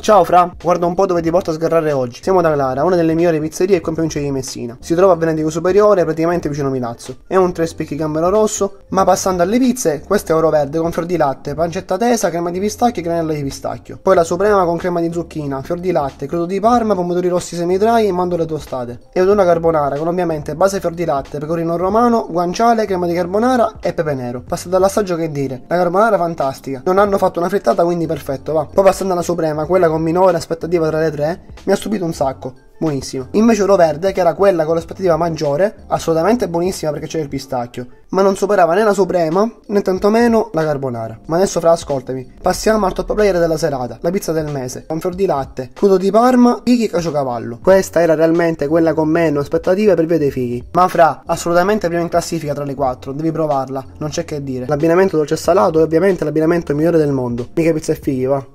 Ciao Fra, guarda un po' dove ti porto a sgarrare oggi. Siamo da Clara, una delle migliori pizzerie e provincia di Messina. Si trova a Venedico Superiore, praticamente vicino a Milazzo. È un tre spicchi gambero rosso, ma passando alle pizze, questo è oro verde con fior di latte, pancetta tesa, crema di pistacchio e granella di pistacchio. Poi la suprema con crema di zucchina, fior di latte, crudo di parma, pomodori rossi semidrai e mandorle tostate. E una carbonara con ovviamente base fior di latte, pecorino romano, guanciale, crema di carbonara e pepe nero. Passando all'assaggio che dire, la carbonara fantastica. Non hanno fatto una frittata quindi perfetto, va. Poi passando alla suprema, quella quella con minore aspettativa tra le tre, mi ha stupito un sacco. Buonissimo. Invece Oro Verde, che era quella con l'aspettativa maggiore, assolutamente buonissima perché c'è il pistacchio, ma non superava né la Suprema né tantomeno la Carbonara. Ma adesso fra ascoltami. Passiamo al top player della serata, la pizza del mese, con fior di latte, crudo di Parma, fichi e caciocavallo. Questa era realmente quella con meno aspettative per via dei fichi. Ma fra, assolutamente prima in classifica tra le quattro, devi provarla, non c'è che dire. L'abbinamento dolce e salato è ovviamente l'abbinamento migliore del mondo. Mica pizza e fichi, va.